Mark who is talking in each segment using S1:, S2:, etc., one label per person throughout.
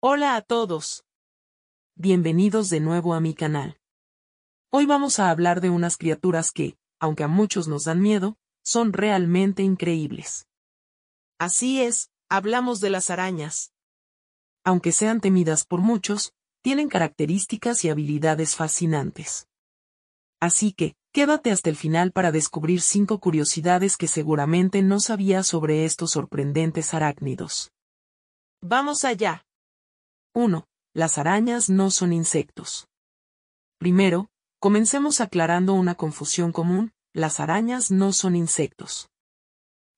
S1: Hola a todos. Bienvenidos de nuevo a mi canal. Hoy vamos a hablar de unas criaturas que, aunque a muchos nos dan miedo, son realmente increíbles. Así es, hablamos de las arañas. Aunque sean temidas por muchos, tienen características y habilidades fascinantes. Así que, quédate hasta el final para descubrir cinco curiosidades que seguramente no sabías sobre estos sorprendentes arácnidos. Vamos allá. 1. Las arañas no son insectos. Primero, comencemos aclarando una confusión común, las arañas no son insectos.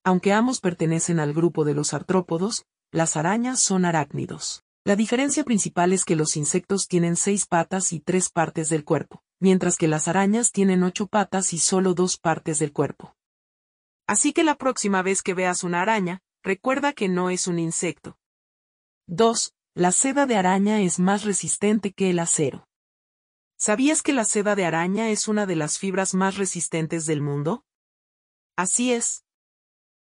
S1: Aunque ambos pertenecen al grupo de los artrópodos, las arañas son arácnidos. La diferencia principal es que los insectos tienen seis patas y tres partes del cuerpo, mientras que las arañas tienen ocho patas y solo dos partes del cuerpo. Así que la próxima vez que veas una araña, recuerda que no es un insecto. 2. La seda de araña es más resistente que el acero. ¿Sabías que la seda de araña es una de las fibras más resistentes del mundo? Así es.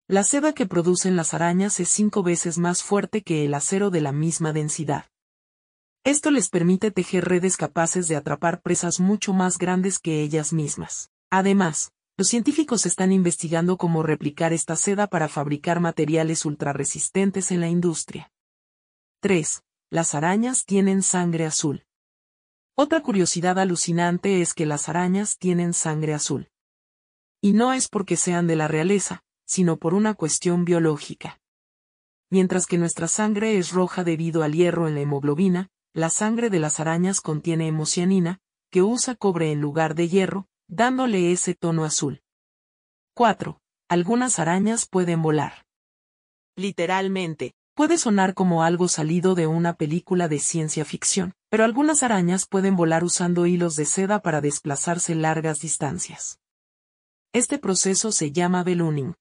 S1: La seda que producen las arañas es cinco veces más fuerte que el acero de la misma densidad. Esto les permite tejer redes capaces de atrapar presas mucho más grandes que ellas mismas. Además, los científicos están investigando cómo replicar esta seda para fabricar materiales ultrarresistentes en la industria. 3. Las arañas tienen sangre azul. Otra curiosidad alucinante es que las arañas tienen sangre azul. Y no es porque sean de la realeza, sino por una cuestión biológica. Mientras que nuestra sangre es roja debido al hierro en la hemoglobina, la sangre de las arañas contiene hemocianina, que usa cobre en lugar de hierro, dándole ese tono azul. 4. Algunas arañas pueden volar. Literalmente, Puede sonar como algo salido de una película de ciencia ficción, pero algunas arañas pueden volar usando hilos de seda para desplazarse largas distancias. Este proceso se llama ballooning.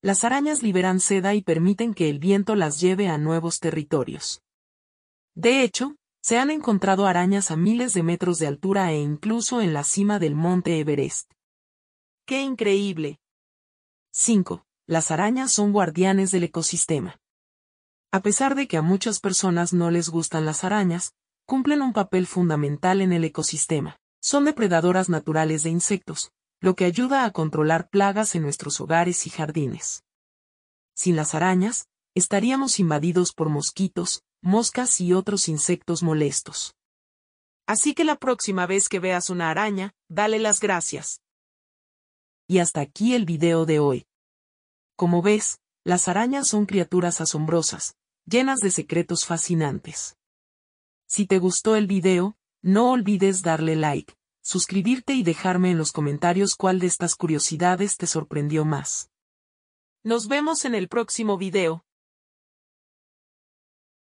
S1: Las arañas liberan seda y permiten que el viento las lleve a nuevos territorios. De hecho, se han encontrado arañas a miles de metros de altura e incluso en la cima del monte Everest. ¡Qué increíble! 5. Las arañas son guardianes del ecosistema. A pesar de que a muchas personas no les gustan las arañas, cumplen un papel fundamental en el ecosistema. Son depredadoras naturales de insectos, lo que ayuda a controlar plagas en nuestros hogares y jardines. Sin las arañas, estaríamos invadidos por mosquitos, moscas y otros insectos molestos. Así que la próxima vez que veas una araña, dale las gracias. Y hasta aquí el video de hoy. Como ves, las arañas son criaturas asombrosas, llenas de secretos fascinantes. Si te gustó el video, no olvides darle like, suscribirte y dejarme en los comentarios cuál de estas curiosidades te sorprendió más. Nos vemos en el próximo video.